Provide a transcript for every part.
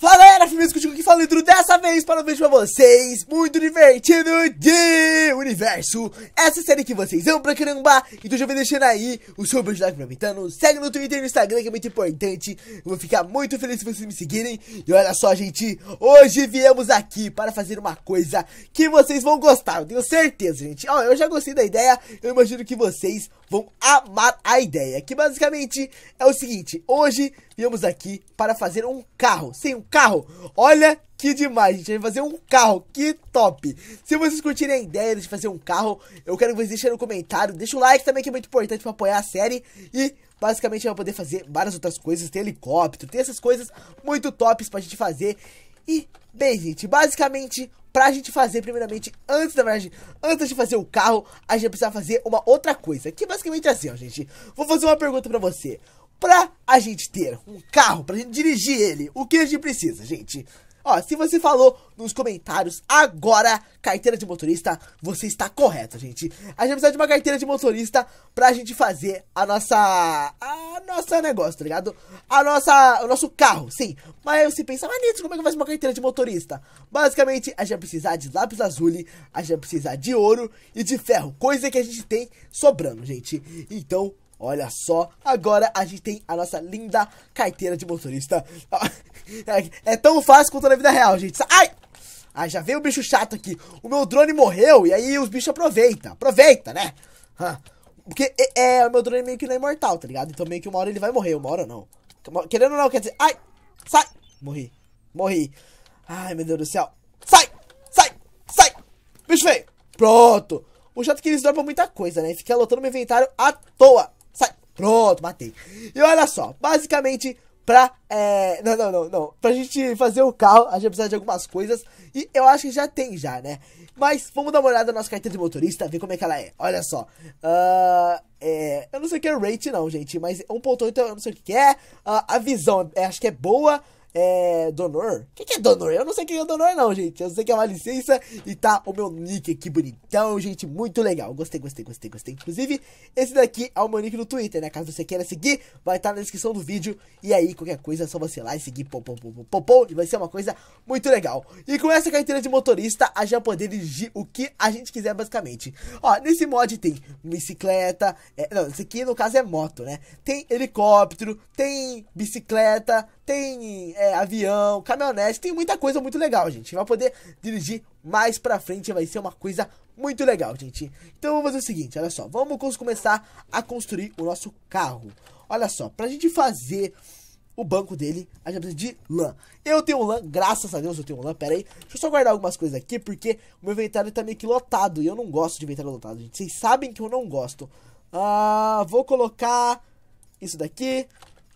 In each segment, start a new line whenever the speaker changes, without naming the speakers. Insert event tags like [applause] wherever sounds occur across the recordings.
Fala galera, firmeza contigo aqui, fala Lidro, dessa vez para um vídeo pra vocês muito divertido de universo Essa série que vocês amam pra caramba, então já vem deixando aí o seu beijo like pra mim, então Segue no Twitter e no Instagram que é muito importante Eu vou ficar muito feliz se vocês me seguirem E olha só gente, hoje viemos aqui para fazer uma coisa que vocês vão gostar, eu tenho certeza gente Ó, eu já gostei da ideia, eu imagino que vocês vão amar a ideia, que basicamente é o seguinte, hoje viemos aqui para fazer um carro, sim, um carro, olha que demais, gente, vai fazer um carro, que top! Se vocês curtirem a ideia de fazer um carro, eu quero que vocês deixem no comentário, deixa o like também que é muito importante para apoiar a série e basicamente vai poder fazer várias outras coisas, tem helicóptero, tem essas coisas muito tops pra gente fazer e bem, gente, basicamente pra gente fazer, primeiramente, antes da verdade, antes de fazer o carro, a gente precisa fazer uma outra coisa, que basicamente é assim, ó, gente. Vou fazer uma pergunta pra você. Pra a gente ter um carro, pra gente dirigir ele, o que a gente precisa, gente? Ó, se você falou nos comentários agora carteira de motorista, você está correto, gente. A gente precisa de uma carteira de motorista pra gente fazer a nossa. A nossa negócio, tá ligado? A nossa. O nosso carro, sim. Mas aí você pensa, mas Nito, como é que faz uma carteira de motorista? Basicamente, a gente vai precisar de lápis azul, a gente vai precisar de ouro e de ferro, coisa que a gente tem sobrando, gente. Então, Olha só, agora a gente tem a nossa linda carteira de motorista. [laughs] É, tão fácil quanto na vida real, gente. Ai! Ai, já veio o bicho chato aqui. O meu drone morreu e aí os bichos aproveitam. Aproveita, né? Porque é, é, o meu drone meio que não é imortal, tá ligado? Então meio que uma hora ele vai morrer, uma hora não. Então, querendo ou não, quer dizer... Ai! Sai! Morri. Morri. Ai, meu Deus do céu. Sai! Sai! Sai! Bicho veio, Pronto! O chato é que eles dropam muita coisa, né? fica lotando meu inventário à toa. Sai! Pronto, matei. E olha só, basicamente pra. É... Não, não, não, não. Pra gente fazer o carro, a gente vai precisar de algumas coisas. E eu acho que já tem, já, né? Mas vamos dar uma olhada na nossa carteira de motorista, ver como é que ela é. Olha só. Uh, é... Eu não sei o que é rate, não, gente. Mas 1.8 eu não sei o que é. Uh, a visão, é, acho que é boa é, Donor. O que, que, é Donor? Eu não sei quem é Donor, não, gente. Eu sei que é uma licença e tá o meu nick aqui bonitão, gente. Muito legal. Gostei, gostei, gostei, gostei. Inclusive, esse daqui é o meu nick no Twitter, né? Caso você queira seguir, vai estar tá na descrição do vídeo. E aí, qualquer coisa, é só você ir lá e seguir. Pom, pom, pom, pom, pom, e vai ser uma coisa muito legal. E com essa carteira de motorista, a gente vai poder dirigir o que a gente quiser, basicamente. Ó, nesse mod tem bicicleta. É, não, esse aqui no caso é moto, né? Tem helicóptero, tem bicicleta, tem é, avião, caminhonete, tem muita coisa muito legal, gente. Vai poder dirigir mais pra frente, vai ser uma coisa muito legal, gente. Então vamos fazer o seguinte, olha só, vamos começar a construir o nosso carro. Olha só, pra gente fazer o banco dele, a gente precisa de lã. Eu tenho lã, graças a Deus eu tenho lã, pera aí. Deixa eu só guardar algumas coisas aqui, porque o meu inventário tá meio que lotado, e eu não gosto de inventário lotado, gente. Vocês sabem que eu não gosto. Ah, vou colocar isso daqui,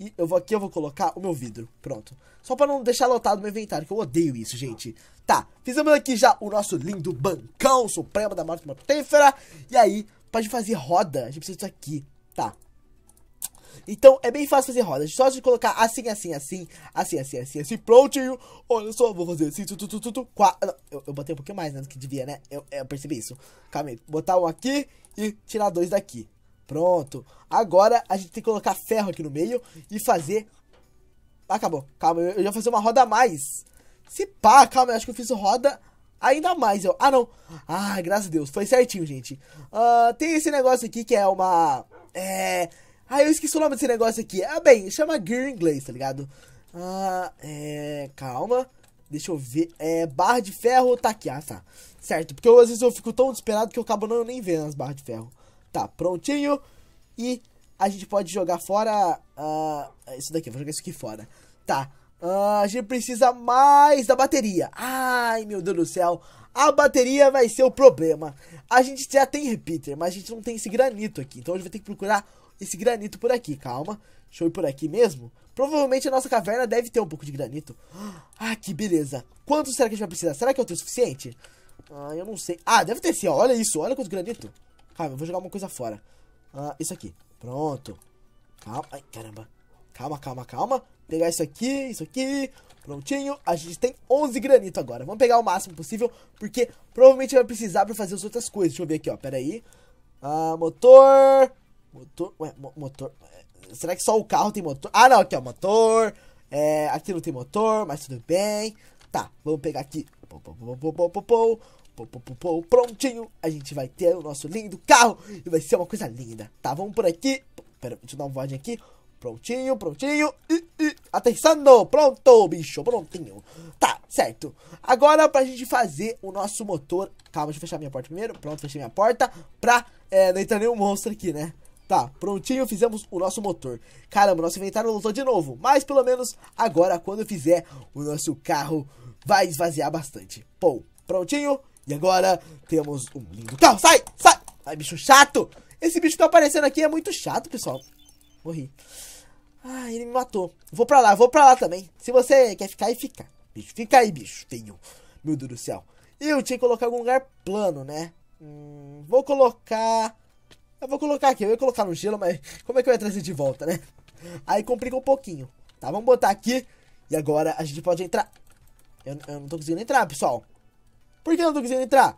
e eu vou aqui, eu vou colocar o meu vidro. Pronto. Só pra não deixar lotado meu inventário, que eu odeio isso, gente. Tá, fizemos aqui já o nosso lindo bancão supremo da morte mortífera. E aí, pra gente fazer roda, a gente precisa disso aqui. Tá. Então, é bem fácil fazer roda. Só de colocar assim, assim, assim, assim, assim, assim, assim, prontinho. Olha só, vou fazer assim, tu, tu, tu, tu, tu qua... eu, eu botei um pouquinho mais, né, do que devia, né? Eu, eu percebi isso. Calma aí, botar um aqui e tirar dois daqui. Pronto. Agora a gente tem que colocar ferro aqui no meio e fazer... Acabou. Calma, eu, já fazer uma roda a mais. Se pá, calma, eu acho que eu fiz roda ainda mais. Eu... Ah, não. Ah, graças a Deus. Foi certinho, gente. Uh, tem esse negócio aqui que é uma... É... Ah, eu esqueci o nome desse negócio aqui. Ah, bem, chama gear em inglês, tá ligado? Ah, é... Calma. Deixa eu ver. É, barra de ferro tá aqui. Ah, tá. Certo, porque eu, às vezes eu fico tão desesperado que eu acabo não nem vendo as barras de ferro. Tá prontinho. E a gente pode jogar fora uh, isso daqui. Vou jogar isso aqui fora. Tá. Uh, a gente precisa mais da bateria. Ai, meu Deus do céu. A bateria vai ser o problema. A gente já tem repeater, mas a gente não tem esse granito aqui. Então a gente vai ter que procurar esse granito por aqui. Calma. Deixa eu ir por aqui mesmo. Provavelmente a nossa caverna deve ter um pouco de granito. Ah, que beleza. Quanto será que a gente vai precisar? Será que eu é tenho o suficiente? Ah, eu não sei. Ah, deve ter sim. Ó. Olha isso. Olha quanto granito. Calma, eu vou jogar uma coisa fora. Ah, isso aqui. Pronto. Calma. Ai, caramba. Calma, calma, calma. Pegar isso aqui, isso aqui. Prontinho. A gente tem 11 granito agora. Vamos pegar o máximo possível, porque provavelmente vai precisar pra fazer as outras coisas. Deixa eu ver aqui, ó. Pera aí. Ah, motor. Motor. Ué, mo motor. É, será que só o carro tem motor? Ah, não. Aqui, ó. Motor. É, aqui não tem motor, mas tudo bem. Tá, vamos pegar aqui. Pou, pou, pou, prontinho, a gente vai ter o nosso lindo carro e vai ser uma coisa linda, tá? Vamos por aqui. Pera, deixa eu dar um voadinho aqui. Prontinho, prontinho. I, I. Atenção, pronto, bicho, prontinho. Tá, certo. Agora pra gente fazer o nosso motor. Calma, deixa eu fechar minha porta primeiro. Pronto, fechei minha porta. Pra é, não entrar nenhum monstro aqui, né? Tá, prontinho, fizemos o nosso motor. Caramba, nosso inventário lotou de novo. Mas pelo menos agora, quando eu fizer, o nosso carro vai esvaziar bastante. Pô, prontinho. E agora temos um lindo Calma, Sai, sai! Ai, bicho chato! Esse bicho que tá aparecendo aqui é muito chato, pessoal. Morri. Ai, ele me matou. Vou pra lá, vou pra lá também. Se você quer ficar aí, fica. Bicho, fica aí, bicho. Tenho. Meu Deus do céu. Eu tinha que colocar algum lugar plano, né? Hum, vou colocar... Eu vou colocar aqui. Eu ia colocar no gelo, mas... [laughs] Como é que eu ia trazer de volta, né? Aí complica um pouquinho. Tá, vamos botar aqui. E agora a gente pode entrar. Eu, eu não tô conseguindo entrar, pessoal. Por que eu não tô conseguindo entrar?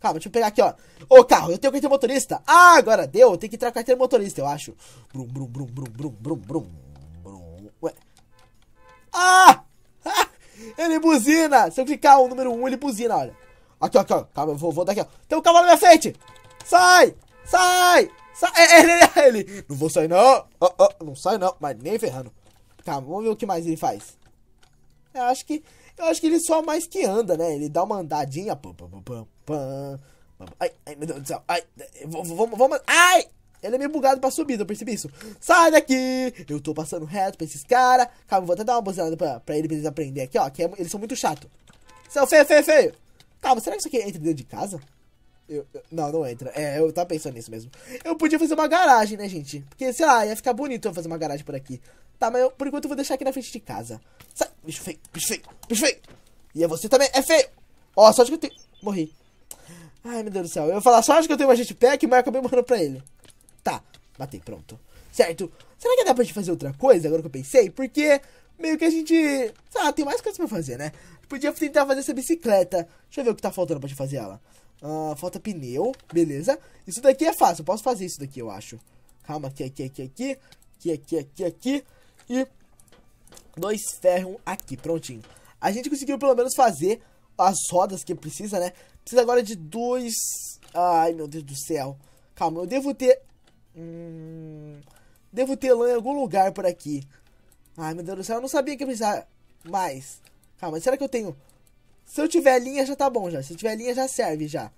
Calma, deixa eu pegar aqui, ó. Ô, carro, eu tenho carteira motorista. Ah, agora deu. Eu tenho que entrar com carteira motorista, eu acho. Brum, brum, brum, brum, brum, brum, brum. brum. Ué. Ah! ah! Ele buzina! Se eu clicar o número 1, um, ele buzina, olha. Aqui, ó, aqui, ó. Calma, eu vou, vou daqui, ó. Tem um cavalo na minha frente! Sai! Sai! Sai! É, ele, ele, ele. Não vou sair, não! Oh, oh, não sai, não. Mas nem ferrando. Calma, vamos ver o que mais ele faz. Eu acho que eu acho que ele só mais que anda, né? Ele dá uma andadinha. Pam, pam, pam, pam, Ai, ai, meu Deus do céu. Ai, vamos, vamos. Ai! Ele é meio bugado pra subir, eu percebi isso. Sai daqui! Eu tô passando reto pra esses caras. Calma, vou até dar uma buzinada pra, pra ele pra eles aprender aqui, ó. Que é, eles são muito chato. Seu feio, feio, feio! Calma, será que isso aqui entra dentro de casa? Eu, eu, não, não entra. É, eu tava pensando nisso mesmo. Eu podia fazer uma garagem, né, gente? Porque, sei lá, ia ficar bonito eu fazer uma garagem por aqui. Tá, mas eu, por enquanto eu vou deixar aqui na frente de casa. Sai, bicho feio, bicho feio, bicho feio. E é você também, é feio. Ó, só sorte que eu tenho... Morri. Ai, meu Deus do céu. Eu ia falar, sorte que eu tenho um agente pack, mas eu acabei morrendo pra ele. Tá, matei, pronto. Certo. Será que dá pra gente fazer outra coisa, agora que eu pensei? Porque meio que a gente... Ah, tem mais coisas pra fazer, né? Podia tentar fazer essa bicicleta. Deixa eu ver o que tá faltando pra gente fazer ela. Ah, falta pneu, beleza. Isso daqui é fácil, eu posso fazer isso daqui, eu acho. Calma, aqui, aqui, aqui, aqui. Aqui, aqui, aqui, aqui e dois ferro aqui, prontinho. A gente conseguiu pelo menos fazer as rodas que precisa, né? Precisa agora de dois... Ai, meu Deus do céu. Calma, eu devo ter... Hum... Devo ter lã em algum lugar por aqui. Ai, meu Deus do céu, eu não sabia que precisava mais. Calma, será que eu tenho... Se eu tiver linha já tá bom já. Se eu tiver linha já serve já.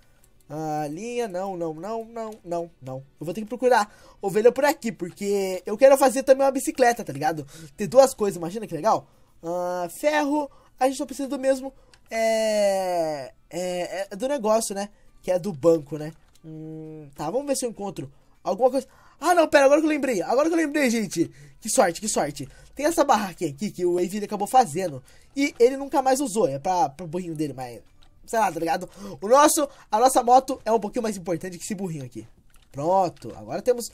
Ah, linha, não, não, não, não, não, não. Eu vou ter que procurar ovelha por aqui, porque eu quero fazer também uma bicicleta, tá ligado? Ter duas coisas, imagina que legal. Ah, ferro, a gente só precisa do mesmo. É, é, é do negócio, né? Que é do banco, né? Hum, tá, vamos ver se eu encontro alguma coisa. Ah, não, pera, agora que eu lembrei. Agora que eu lembrei, gente. Que sorte, que sorte. Tem essa barraquinha aqui que o Eivir acabou fazendo. E ele nunca mais usou. É pra, pro burrinho dele, mas sei lá, tá ligado? O nosso, a nossa moto é um pouquinho mais importante que esse burrinho aqui. Pronto, agora temos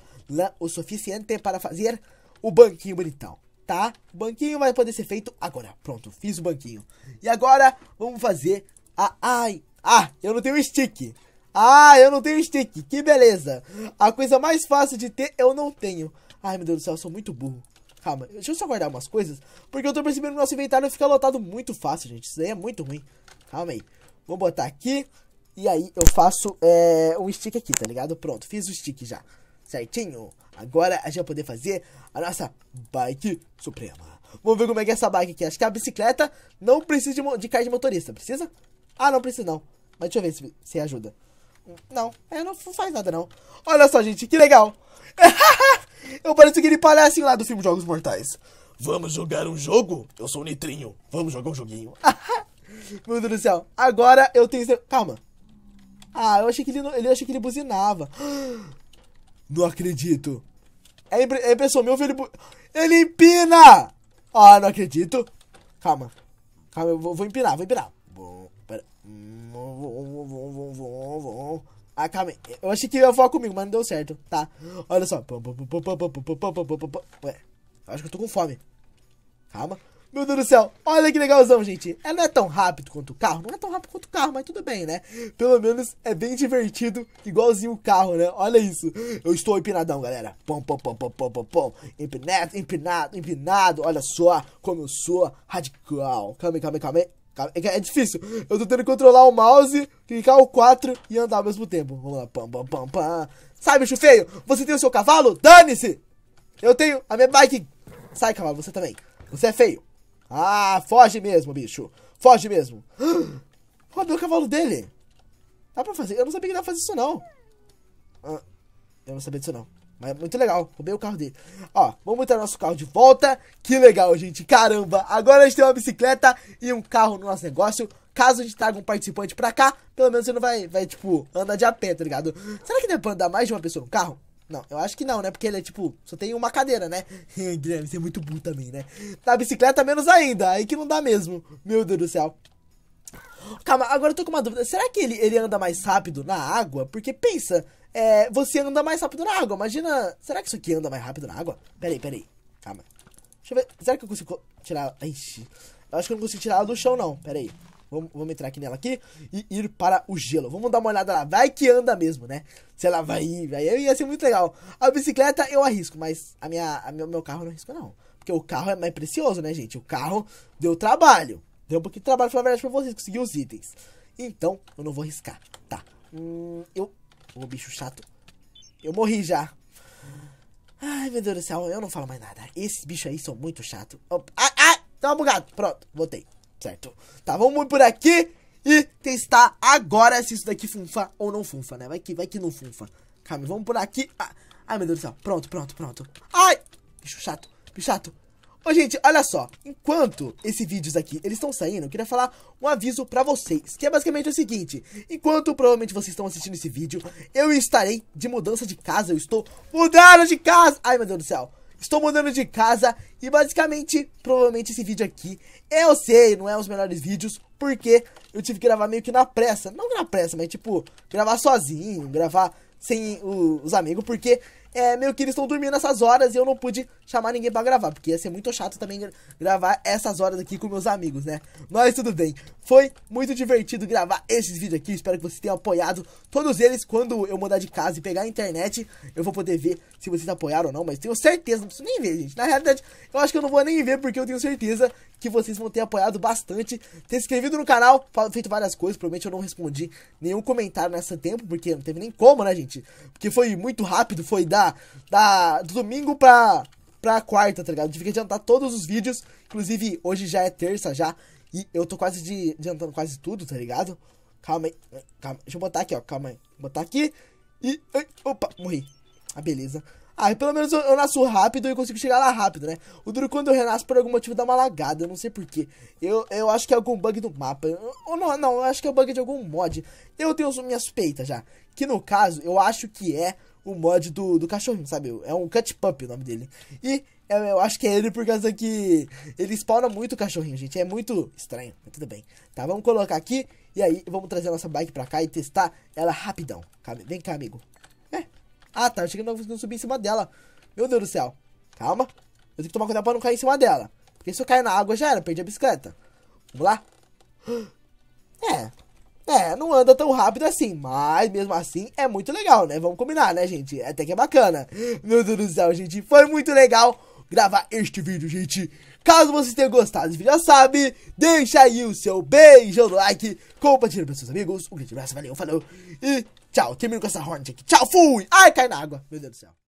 o suficiente para fazer o banquinho bonitão, tá? O banquinho vai poder ser feito agora. Pronto, fiz o banquinho. E agora vamos fazer a... Ai, ah, eu não tenho stick. Ah, eu não tenho stick, que beleza. A coisa mais fácil de ter eu não tenho. Ai, meu Deus do céu, eu sou muito burro. Calma, deixa eu só guardar umas coisas, porque eu tô percebendo que o nosso inventário fica lotado muito fácil, gente. Isso daí é muito ruim. Calma aí. Vou botar aqui. E aí eu faço é, um stick aqui, tá ligado? Pronto, fiz o stick já. Certinho. Agora a gente vai poder fazer a nossa bike suprema. Vamos ver como é que é essa bike aqui. Acho que é a bicicleta não precisa de, de de motorista. Precisa? Ah, não precisa não. Mas deixa eu ver se, se ajuda. Não, é, não faz nada não. Olha só, gente, que legal. [laughs] eu pareço aquele palhaço lá do filme Jogos Mortais. Vamos jogar um jogo? Eu sou o Nitrinho. Vamos jogar um joguinho. [laughs] Meu Deus do céu. Agora eu tenho. Calma. Ah, eu achei que ele, ele achei que ele buzinava. Não acredito. É, impre... é impressão minha, ele. Ele empina! Ah, não acredito. Calma. Calma, eu vou, vou empinar, vou empinar. Bom, pera. Ah, calma aí. Eu achei que ia voar comigo, mas não deu certo. Tá. Olha só. Ué, acho que eu tô com fome. Calma. Meu Deus do céu, olha que legalzão, gente. Ela é, não é tão rápido quanto o carro, não é tão rápido quanto o carro, mas tudo bem, né? Pelo menos é bem divertido, igualzinho o carro, né? Olha isso. Eu estou empinadão, galera. Pom, pom, pom, pom, pom, pom, pom. Empinado, empinado, empinado. Olha só como eu sou radical. Calma aí, calma aí, calma aí. É difícil. Eu tô tendo que controlar o mouse, clicar o 4 e andar ao mesmo tempo. Vamos lá. Pam, pam, pam, pam. Sai, bicho feio. Você tem o seu cavalo? Dane-se. Eu tenho a minha bike. Sai, cavalo. Você também. Você é feio. Ah, foge mesmo, bicho. Foge mesmo. [gasps] Roubei o cavalo dele. Dá pra fazer? Eu não sabia que dá pra fazer isso, não. Ah, eu não sabia disso, não. Mas é muito legal, roubei o carro dele. Ó, vamos botar nosso carro de volta. Que legal, gente. Caramba, agora a gente tem uma bicicleta e um carro no nosso negócio. Caso a gente traga um participante pra cá, pelo menos você não vai, vai tipo, andar de a pé, tá ligado? Será que dá pra andar mais de uma pessoa no carro? Não, eu acho que não, né? Porque ele é tipo, só tem uma cadeira, né? [laughs] Guilherme, você é muito burro também, né? Na bicicleta, menos ainda. Aí que não dá mesmo. Meu Deus do céu. Calma, agora eu tô com uma dúvida. Será que ele, ele anda mais rápido na água? Porque pensa, é, você anda mais rápido na água. Imagina. Será que isso aqui anda mais rápido na água? Peraí, peraí. Calma. Deixa eu ver. Será que eu consigo tirar. Ixi. Eu acho que eu não consigo tirar ela do chão, não. Peraí. Vamos, vamos entrar aqui nela aqui e ir para o gelo. Vamos dar uma olhada lá. Vai que anda mesmo, né? Se ela vai ir, aí Ia ser muito legal. A bicicleta eu arrisco, mas a minha, a minha, meu carro eu não arrisco, não. Porque o carro é mais precioso, né, gente? O carro deu trabalho. Deu um pouquinho de trabalho, pra verdade, pra vocês. conseguir os itens. Então, eu não vou arriscar. Tá. Hum, eu... Ô, bicho chato. Eu morri já. Ai, meu Deus do céu, eu não falo mais nada. Esses bichos aí são muito chato. ah, ah, tá bugado. Pronto, voltei certo? Tá, vamos por aqui e testar agora se isso daqui funfa ou não funfa, né? Vai que, vai que não funfa. Calma, vamos por aqui. Ah, ai, meu Deus do céu. Pronto, pronto, pronto. Ai, bicho chato, bicho chato. Ô, gente, olha só. Enquanto esses vídeos aqui, eles estão saindo, eu queria falar um aviso pra vocês, que é basicamente o seguinte. Enquanto provavelmente vocês estão assistindo esse vídeo, eu estarei de mudança de casa, eu estou mudando de casa. Ai, meu Deus do céu. Estou mudando de casa e basicamente, provavelmente esse vídeo aqui, eu sei, não é os melhores vídeos, porque eu tive que gravar meio que na pressa. Não na pressa, mas tipo, gravar sozinho, gravar sem o, os amigos, porque é, meio que eles estão dormindo essas horas e eu não pude chamar ninguém para gravar, porque ia ser muito chato também gravar essas horas aqui com meus amigos, né? Mas tudo bem, foi muito divertido gravar esses vídeos aqui, espero que vocês tenham apoiado todos eles. Quando eu mudar de casa e pegar a internet, eu vou poder ver se vocês apoiaram ou não, mas tenho certeza, não preciso nem ver, gente. Na realidade, eu acho que eu não vou nem ver, porque eu tenho certeza que vocês vão ter apoiado bastante, ter se inscrito no canal, feito várias coisas. Provavelmente eu não respondi nenhum comentário nessa tempo, porque não teve nem como, né, gente? Porque foi muito rápido, foi da, da do domingo pra, pra quarta, tá ligado? tive que adiantar todos os vídeos. Inclusive, hoje já é terça já. E eu tô quase de, adiantando quase tudo, tá ligado? Calma aí. Calma. Deixa eu botar aqui, ó. Calma aí. Vou botar aqui. E. opa, morri. Ah, beleza. Ah, pelo menos eu, eu, nasço rápido e consigo chegar lá rápido, né? O duro é quando eu renasço por algum motivo dá uma lagada, eu não sei porquê. Eu, eu acho que é algum bug do mapa. Ou não, não, eu acho que é bug de algum mod. Eu tenho minha suspeita já. Que no caso, eu acho que é o mod do, do cachorrinho, sabe? É um Cut Pump o nome dele. E eu, eu, acho que é ele por causa que ele spawna muito o cachorrinho, gente. É muito estranho, mas tudo bem. Tá, vamos colocar aqui e aí vamos trazer a nossa bike pra cá e testar ela rapidão. Vem cá, amigo. Ah, tá. Eu achei que não conseguindo subir em cima dela. Meu Deus do céu. Calma. Eu tenho que tomar cuidado pra não cair em cima dela. Porque se eu cair na água já era, perdi a bicicleta. Vamos lá? [gasps] É. É, não anda tão rápido assim, mas mesmo assim é muito legal, né? Vamos combinar, né, gente? É até que é bacana. Meu Deus do céu, gente, foi muito legal gravar este vídeo, gente. Caso vocês tenham gostado desse vídeo, já sabe, deixa aí o seu beijão no like, compartilha para seus amigos. Um grande abraço, valeu, falou e Tchau, termino com essa horn aqui. Tchau, fui! Ai, cai na água. Meu Deus do céu.